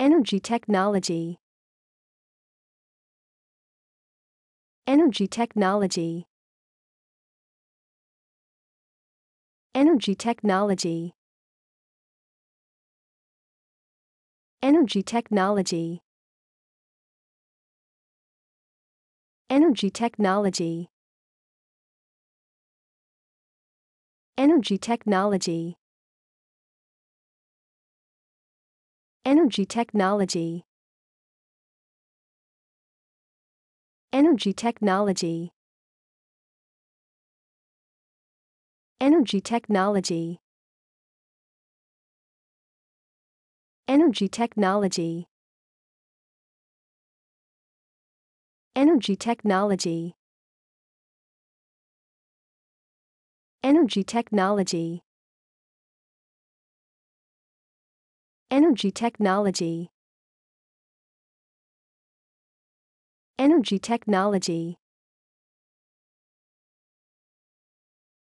Energy technology. Energy technology. Energy technology. Energy technology. Energy technology. Energy technology. Energy technology. Energy technology. Energy technology. Energy technology. Energy technology. Energy technology. Energy technology Energy technology